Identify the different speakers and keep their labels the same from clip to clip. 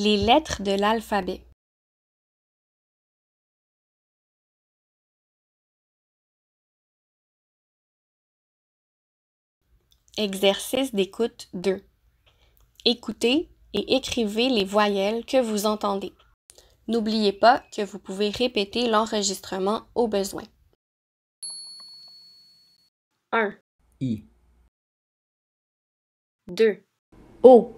Speaker 1: Les lettres de l'alphabet. Exercice d'écoute 2. Écoutez et écrivez les voyelles que vous entendez. N'oubliez pas que vous pouvez répéter l'enregistrement au besoin. 1. I. 2. O.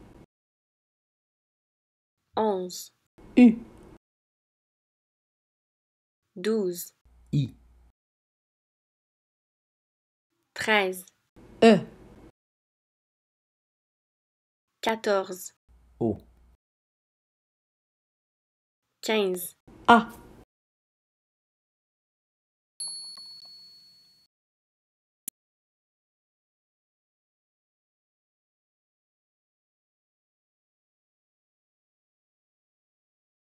Speaker 1: onze U douze I treize E quatorze O quinze A